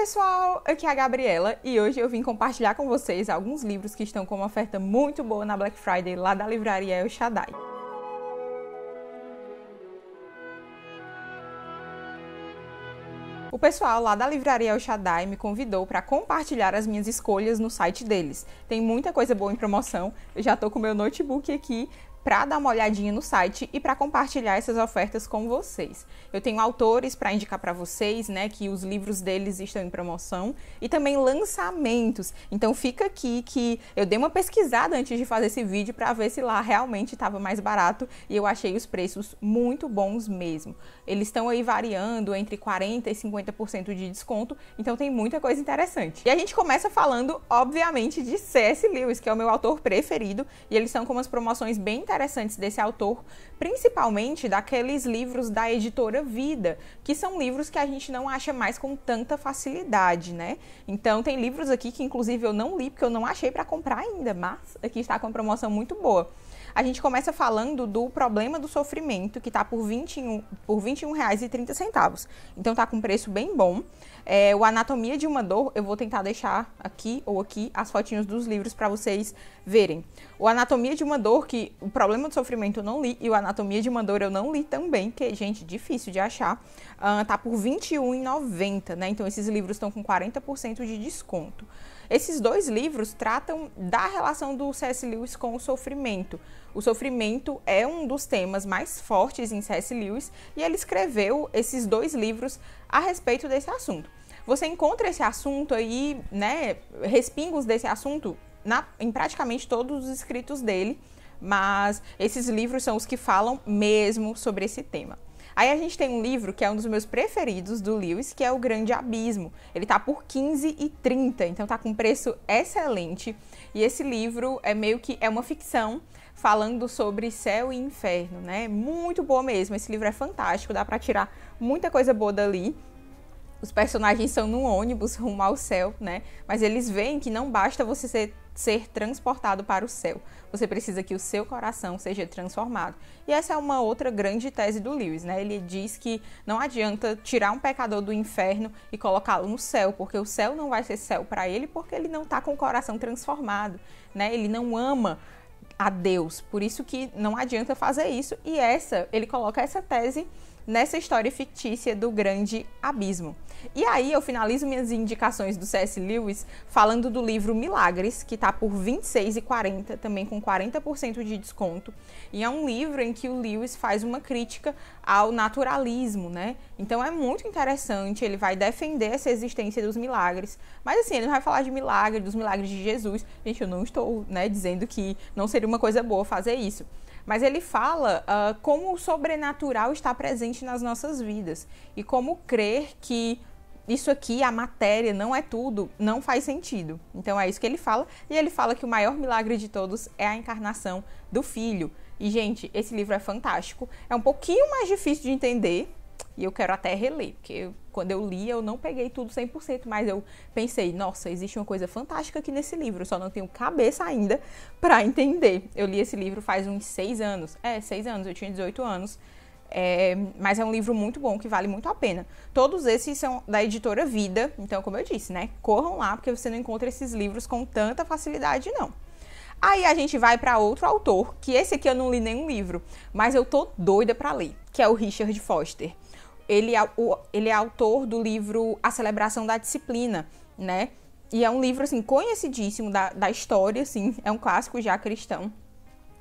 pessoal, aqui é a Gabriela e hoje eu vim compartilhar com vocês alguns livros que estão com uma oferta muito boa na Black Friday lá da livraria El Shaddai. O pessoal lá da Livraria El Shaddai me convidou para compartilhar as minhas escolhas no site deles. Tem muita coisa boa em promoção. Eu já estou com meu notebook aqui para dar uma olhadinha no site e para compartilhar essas ofertas com vocês. Eu tenho autores para indicar para vocês, né, que os livros deles estão em promoção e também lançamentos. Então fica aqui que eu dei uma pesquisada antes de fazer esse vídeo para ver se lá realmente estava mais barato e eu achei os preços muito bons mesmo. Eles estão aí variando entre 40 e 50% de desconto, então tem muita coisa interessante. E a gente começa falando, obviamente, de C.S. Lewis, que é o meu autor preferido, e eles são com umas promoções bem interessantes interessantes desse autor, principalmente daqueles livros da editora Vida, que são livros que a gente não acha mais com tanta facilidade, né? Então tem livros aqui que inclusive eu não li porque eu não achei para comprar ainda, mas aqui está com promoção muito boa. A gente começa falando do problema do sofrimento, que está por R$ 21,30. Por 21 reais e centavos. Então está com preço bem bom. É, o Anatomia de uma Dor, eu vou tentar deixar aqui ou aqui as fotinhos dos livros para vocês verem. O Anatomia de uma Dor, que o Problema do Sofrimento eu não li, e o Anatomia de uma Dor eu não li também, que, gente, difícil de achar. Uh, tá por R$ 21,90, né? Então esses livros estão com 40% de desconto. Esses dois livros tratam da relação do C.S. Lewis com o sofrimento. O sofrimento é um dos temas mais fortes em C.S. Lewis e ele escreveu esses dois livros a respeito desse assunto. Você encontra esse assunto aí, né, respingos desse assunto na, em praticamente todos os escritos dele, mas esses livros são os que falam mesmo sobre esse tema. Aí a gente tem um livro que é um dos meus preferidos do Lewis, que é O Grande Abismo. Ele tá por 15 e então tá com preço excelente. E esse livro é meio que é uma ficção falando sobre céu e inferno, né? Muito boa mesmo. Esse livro é fantástico, dá para tirar muita coisa boa dali os personagens são num ônibus rumo ao céu, né? Mas eles veem que não basta você ser, ser, transportado para o céu. Você precisa que o seu coração seja transformado. E essa é uma outra grande tese do Lewis, né? Ele diz que não adianta tirar um pecador do inferno e colocá-lo no céu, porque o céu não vai ser céu para ele porque ele não está com o coração transformado, né? Ele não ama a Deus. Por isso que não adianta fazer isso. E essa, ele coloca essa tese nessa história fictícia do Grande Abismo. E aí eu finalizo minhas indicações do C.S. Lewis falando do livro Milagres, que está por R$ 26,40, também com 40% de desconto. E é um livro em que o Lewis faz uma crítica ao naturalismo, né? Então é muito interessante, ele vai defender essa existência dos milagres. Mas assim, ele não vai falar de milagre, dos milagres de Jesus. Gente, eu não estou né, dizendo que não seria uma coisa boa fazer isso mas ele fala uh, como o sobrenatural está presente nas nossas vidas e como crer que isso aqui, a matéria, não é tudo, não faz sentido. Então é isso que ele fala. E ele fala que o maior milagre de todos é a encarnação do filho. E, gente, esse livro é fantástico. É um pouquinho mais difícil de entender, e eu quero até reler, porque eu, quando eu li eu não peguei tudo 100%, mas eu pensei, nossa, existe uma coisa fantástica aqui nesse livro, só não tenho cabeça ainda para entender. Eu li esse livro faz uns seis anos. É, seis anos, eu tinha 18 anos. É, mas é um livro muito bom que vale muito a pena. Todos esses são da editora Vida, então, como eu disse, né? Corram lá, porque você não encontra esses livros com tanta facilidade, não. Aí a gente vai para outro autor, que esse aqui eu não li nenhum livro, mas eu tô doida para ler, que é o Richard Foster ele é, o, ele é autor do livro A Celebração da Disciplina, né? E é um livro, assim, conhecidíssimo da, da história, assim, é um clássico já cristão.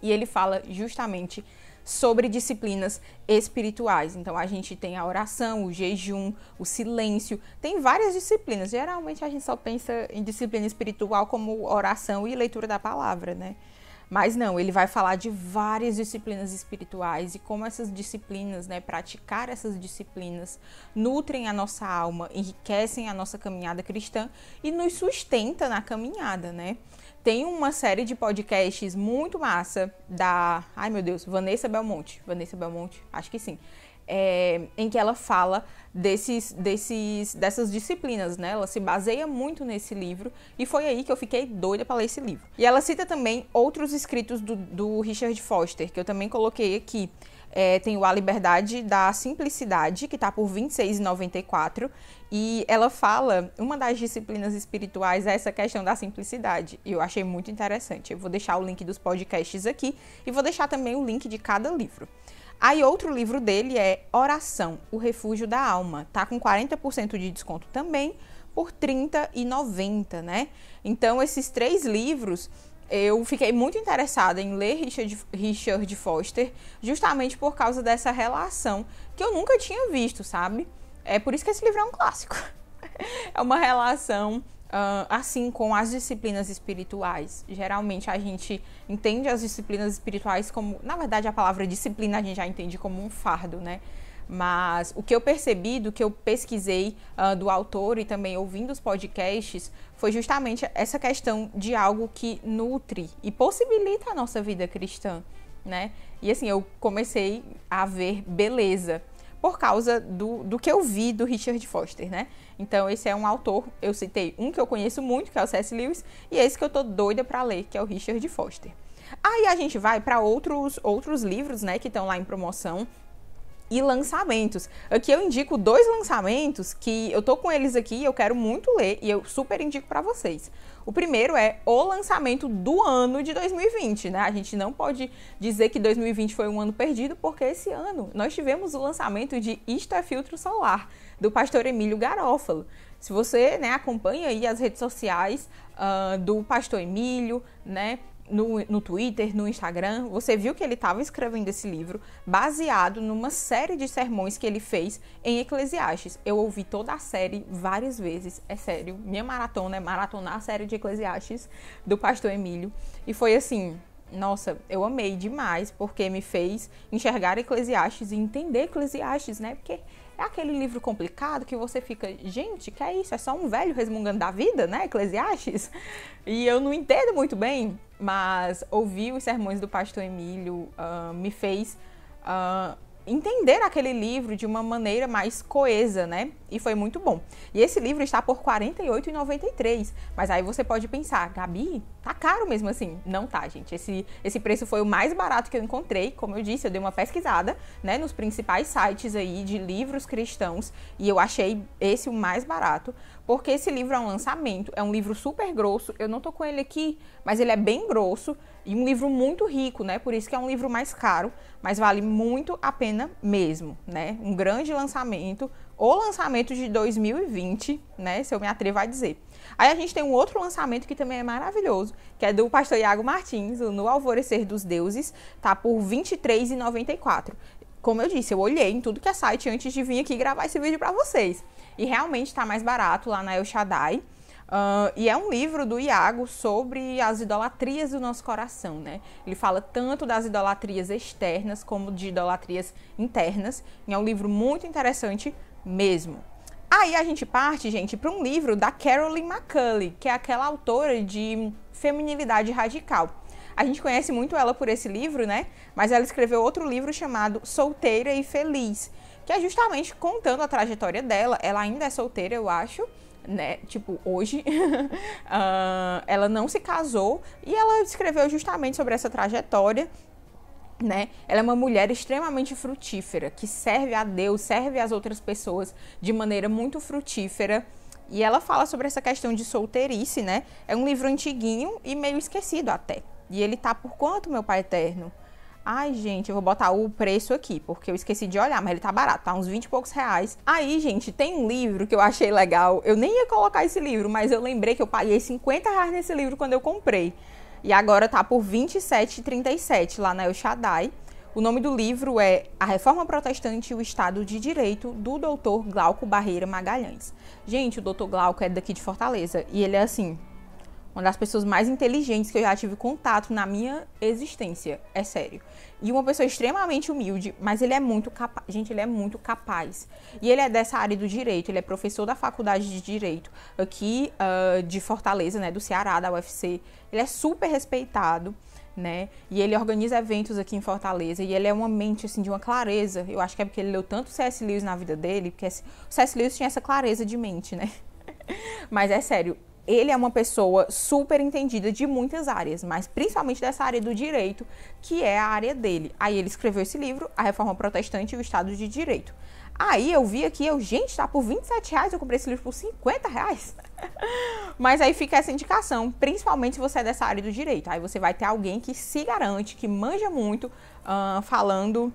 E ele fala justamente sobre disciplinas espirituais. Então a gente tem a oração, o jejum, o silêncio, tem várias disciplinas. Geralmente a gente só pensa em disciplina espiritual como oração e leitura da palavra, né? Mas não, ele vai falar de várias disciplinas espirituais e como essas disciplinas, né, praticar essas disciplinas, nutrem a nossa alma, enriquecem a nossa caminhada cristã e nos sustenta na caminhada, né? Tem uma série de podcasts muito massa da, ai meu Deus, Vanessa Belmonte, Vanessa Belmonte, acho que sim é, em que ela fala desses, desses, dessas disciplinas, né? Ela se baseia muito nesse livro e foi aí que eu fiquei doida para ler esse livro. E ela cita também outros escritos do, do Richard Foster, que eu também coloquei aqui. É, tem o A Liberdade da Simplicidade, que está por R$ 26,94. E ela fala, uma das disciplinas espirituais é essa questão da simplicidade. E eu achei muito interessante. Eu vou deixar o link dos podcasts aqui e vou deixar também o link de cada livro. Aí outro livro dele é Oração, o Refúgio da Alma. Tá com 40% de desconto também por R$ e né? Então esses três livros eu fiquei muito interessada em ler Richard, Richard Foster justamente por causa dessa relação que eu nunca tinha visto, sabe? É por isso que esse livro é um clássico. é uma relação Uh, assim com as disciplinas espirituais. Geralmente a gente entende as disciplinas espirituais como, na verdade, a palavra disciplina a gente já entende como um fardo, né? Mas o que eu percebi, do que eu pesquisei uh, do autor e também ouvindo os podcasts, foi justamente essa questão de algo que nutre e possibilita a nossa vida cristã, né? E assim, eu comecei a ver beleza por causa do, do que eu vi do Richard Foster, né? Então, esse é um autor, eu citei um que eu conheço muito, que é o C.S. Lewis, e esse que eu tô doida para ler, que é o Richard Foster. Aí a gente vai para outros outros livros, né, que estão lá em promoção e lançamentos. Aqui eu indico dois lançamentos que eu tô com eles aqui e eu quero muito ler e eu super indico para vocês. O primeiro é o lançamento do ano de 2020, né? A gente não pode dizer que 2020 foi um ano perdido, porque esse ano nós tivemos o lançamento de Isto é Filtro Solar, do pastor Emílio Garófalo. Se você né, acompanha aí as redes sociais uh, do pastor Emílio, né? no, no Twitter, no Instagram, você viu que ele estava escrevendo esse livro baseado numa série de sermões que ele fez em Eclesiastes. Eu ouvi toda a série várias vezes, é sério. Minha maratona é maratonar a série de Eclesiastes do pastor Emílio. E foi assim, nossa, eu amei demais, porque me fez enxergar Eclesiastes e entender Eclesiastes, né? Porque é aquele livro complicado que você fica, gente, que é isso? É só um velho resmungando da vida, né? Eclesiastes? E eu não entendo muito bem, mas ouvir os sermões do pastor Emílio uh, me fez. Uh, entender aquele livro de uma maneira mais coesa, né? E foi muito bom. E esse livro está por R$ 48,93. Mas aí você pode pensar, Gabi, tá caro mesmo assim. Não tá, gente. Esse, esse preço foi o mais barato que eu encontrei. Como eu disse, eu dei uma pesquisada, né, nos principais sites aí de livros cristãos e eu achei esse o mais barato, porque esse livro é um lançamento, é um livro super grosso. Eu não tô com ele aqui, mas ele é bem grosso e um livro muito rico, né? Por isso que é um livro mais caro, mas vale muito a pena mesmo, né? Um grande lançamento, o lançamento de 2020, né? Se eu me atrevo a dizer. Aí a gente tem um outro lançamento que também é maravilhoso, que é do pastor Iago Martins, No Alvorecer dos Deuses, tá por R$ 23,94 como eu disse, eu olhei em tudo que é site antes de vir aqui gravar esse vídeo para vocês. E realmente está mais barato lá na El Shaddai. Uh, e é um livro do Iago sobre as idolatrias do nosso coração, né? Ele fala tanto das idolatrias externas como de idolatrias internas. E é um livro muito interessante mesmo. Aí a gente parte, gente, para um livro da Carolyn McCulley, que é aquela autora de Feminilidade Radical. A gente conhece muito ela por esse livro, né? Mas ela escreveu outro livro chamado Solteira e Feliz, que é justamente contando a trajetória dela. Ela ainda é solteira, eu acho né? Tipo, hoje. uh, ela não se casou e ela escreveu justamente sobre essa trajetória. Né? Ela é uma mulher extremamente frutífera, que serve a Deus, serve as outras pessoas de maneira muito frutífera. E ela fala sobre essa questão de solteirice, né? É um livro antiguinho e meio esquecido até. E ele tá por quanto, meu pai eterno? Ai, gente, eu vou botar o preço aqui, porque eu esqueci de olhar, mas ele tá barato, tá uns 20 e poucos reais. Aí, gente, tem um livro que eu achei legal. Eu nem ia colocar esse livro, mas eu lembrei que eu paguei 50 reais nesse livro quando eu comprei. E agora tá por 27,37 lá na El Shaddai. O nome do livro é A Reforma Protestante e o Estado de Direito, do Dr. Glauco Barreira Magalhães. Gente, o Dr. Glauco é daqui de Fortaleza e ele é assim, uma das pessoas mais inteligentes que eu já tive contato na minha existência, é sério. E uma pessoa extremamente humilde, mas ele é muito capaz. Gente, ele é muito capaz. E ele é dessa área do direito, ele é professor da faculdade de direito aqui uh, de Fortaleza, né, do Ceará, da UFC. Ele é super respeitado. Né? E ele organiza eventos aqui em Fortaleza e ele é uma mente assim de uma clareza. Eu acho que é porque ele leu tanto C.S. Lewis na vida dele, porque o C.S. Lewis tinha essa clareza de mente, né? Mas é sério, ele é uma pessoa super entendida de muitas áreas, mas principalmente dessa área do direito, que é a área dele. Aí ele escreveu esse livro, A Reforma Protestante e o Estado de Direito. Aí eu vi aqui, eu, gente, tá por 27 reais, eu comprei esse livro por 50 reais. Mas aí fica essa indicação, principalmente se você é dessa área do direito. Aí você vai ter alguém que se garante, que manja muito, uh, falando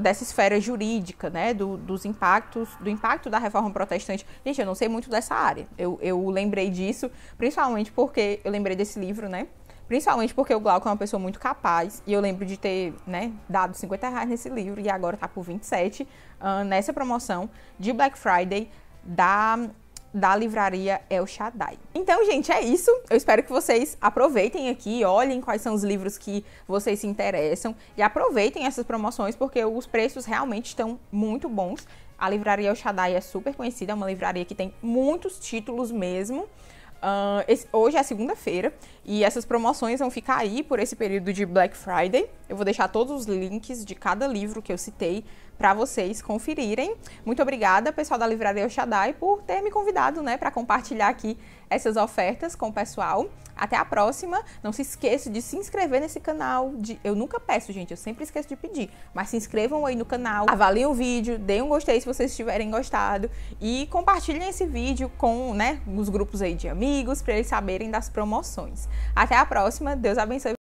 dessa esfera jurídica, né, do, dos impactos, do impacto da reforma protestante. Gente, eu não sei muito dessa área. Eu, eu lembrei disso, principalmente porque eu lembrei desse livro, né? Principalmente porque o Glauco é uma pessoa muito capaz e eu lembro de ter, né, dado 50 reais nesse livro e agora tá por 27 uh, nessa promoção de Black Friday da da livraria El Shaddai. Então, gente, é isso. Eu espero que vocês aproveitem aqui, olhem quais são os livros que vocês se interessam e aproveitem essas promoções porque os preços realmente estão muito bons. A livraria El Shaddai é super conhecida, é uma livraria que tem muitos títulos mesmo. Uh, esse, hoje é segunda-feira e essas promoções vão ficar aí por esse período de Black Friday. Eu vou deixar todos os links de cada livro que eu citei para vocês conferirem. Muito obrigada, pessoal da Livraria El por ter me convidado, né, para compartilhar aqui essas ofertas com o pessoal. Até a próxima. Não se esqueça de se inscrever nesse canal. De... Eu nunca peço, gente, eu sempre esqueço de pedir. Mas se inscrevam aí no canal, avaliem o vídeo, deem um gostei se vocês tiverem gostado e compartilhem esse vídeo com né, os grupos aí de amigos para eles saberem das promoções. Até a próxima. Deus abençoe.